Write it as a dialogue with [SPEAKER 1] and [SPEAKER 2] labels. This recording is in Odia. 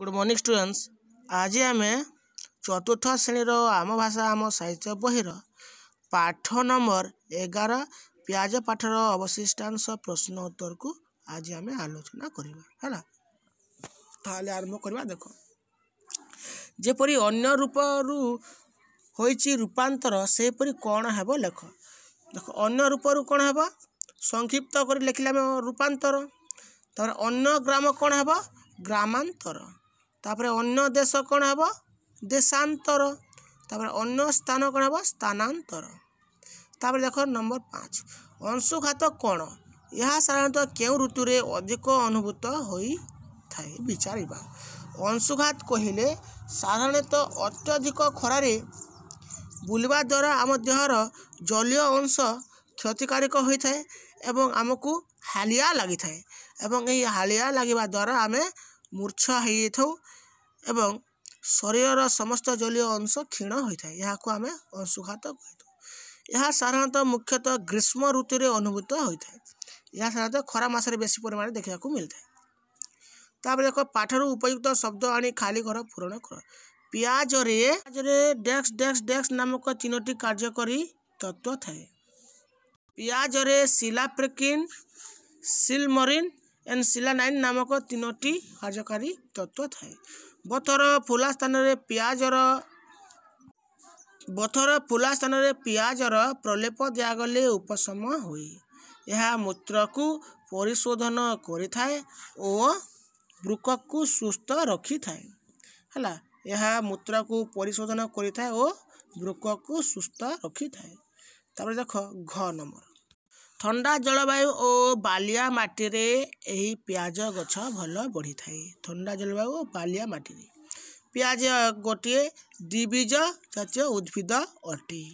[SPEAKER 1] ଗୁଡ଼ ମର୍ଣ୍ଣିଂ ଷ୍ଟୁଡେଣ୍ଟସ୍ ଆଜି ଆମେ ଚତୁର୍ଥ ଶ୍ରେଣୀର ଆମ ଭାଷା ଆମ ସାହିତ୍ୟ ବହିର ପାଠ ନମ୍ବର ଏଗାର ପିଆଜ ପାଠର ଅବଶିଷ୍ଟାଂଶ ପ୍ରଶ୍ନ ଉତ୍ତରକୁ ଆଜି ଆମେ ଆଲୋଚନା କରିବା ହେଲା ତାହେଲେ ଆରମ୍ଭ କରିବା ଦେଖ ଯେପରି ଅନ୍ୟ ରୂପରୁ ହୋଇଛି ରୂପାନ୍ତର ସେହିପରି କ'ଣ ହେବ ଲେଖ ଦେଖ ଅନ୍ୟ ରୂପରୁ କ'ଣ ହେବ ସଂକ୍ଷିପ୍ତ କରି ଲେଖିଲେ ଆମେ ରୂପାନ୍ତର ତାପରେ ଅନ୍ୟ ଗ୍ରାମ କ'ଣ ହେବ ଗ୍ରାମାନ୍ତର ତାପରେ ଅନ୍ୟ ଦେଶ କ'ଣ ହେବ ଦେଶାନ୍ତର ତାପରେ ଅନ୍ୟ ସ୍ଥାନ କ'ଣ ହେବ ସ୍ଥାନାନ୍ତର ତାପରେ ଦେଖ ନମ୍ବର ପାଞ୍ଚ ଅଂଶୁଘାତ କ'ଣ ଏହା ସାଧାରଣତଃ କେଉଁ ଋତୁରେ ଅଧିକ ଅନୁଭୂତ ହୋଇଥାଏ ବିଚାରିବା ଅଂଶୁଘାତ କହିଲେ ସାଧାରଣତଃ ଅତ୍ୟଧିକ ଖରାରେ ବୁଲିବା ଦ୍ୱାରା ଆମ ଦେହର ଜଲୀୟ ଅଂଶ କ୍ଷତିକାରକ ହୋଇଥାଏ ଏବଂ ଆମକୁ ହାଲିଆ ଲାଗିଥାଏ ଏବଂ ଏହି ହାଲିଆ ଲାଗିବା ଦ୍ୱାରା ଆମେ ମୂର୍ଚ୍ଛା ହୋଇଯାଇଥାଉ ଏବଂ ଶରୀରର ସମସ୍ତ ଜଳୀୟ ଅଂଶ କ୍ଷୀଣ ହୋଇଥାଏ ଏହାକୁ ଆମେ ଅଂଶୁଘାତ କହିଥାଉ ଏହା ସାଧାରଣତଃ ମୁଖ୍ୟତଃ ଗ୍ରୀଷ୍ମ ଋତୁରେ ଅନୁଭୂତ ହୋଇଥାଏ ଏହା ସାଧାରଣତଃ ଖରା ମାସରେ ବେଶୀ ପରିମାଣରେ ଦେଖିବାକୁ ମିଳିଥାଏ ତାପରେ ଏକ ପାଠରୁ ଉପଯୁକ୍ତ ଶବ୍ଦ ଆଣି ଖାଲି ଘର ପୂରଣ କର ପିଆଜରେ ପିଆଜରେ ଡେକ୍ସ ଡେକ୍ସ ଡେକ୍ସ ନାମକ ଚିହ୍ନଟି କାର୍ଯ୍ୟକାରୀ ତତ୍ତ୍ୱ ଥାଏ ପିଆଜରେ ସିଲାପ୍ରେକିନ୍ ସିଲମରିନ୍ এনচিলান আইন নামক তিনোটি কার্যকারী তত্ত্ব থাকে বতর ফুলা স্থানের পিঁয়াজর বথর ফুলা স্থানের পিঁয়াজর প্রলেপ দিয়াগলে উপশম হুয়ে এহা মূত্রক পরিশোধন করে থাকে ও বৃক্ষক সুস্থ রক্ষি থাকে হলা এহা মূত্রক পরিশোধন করে থাকে ও বৃক্ষক সুস্থ রক্ষি থাকে তারপরে দেখ ঘ নম্বর ଥଣ୍ଡା ଜଳବାୟୁ ଓ ବାଲିଆ ମାଟିରେ ଏହି ପିଆଜ ଗଛ ଭଲ ବଢ଼ିଥାଏ ଥଣ୍ଡା ଜଳବାୟୁ ଓ ବାଲିଆ ମାଟିରେ ପିଆଜ ଗୋଟିଏ ଦ୍ୱିବୀଜ ଜାତୀୟ ଉଦ୍ଭିଦ ଅଟେ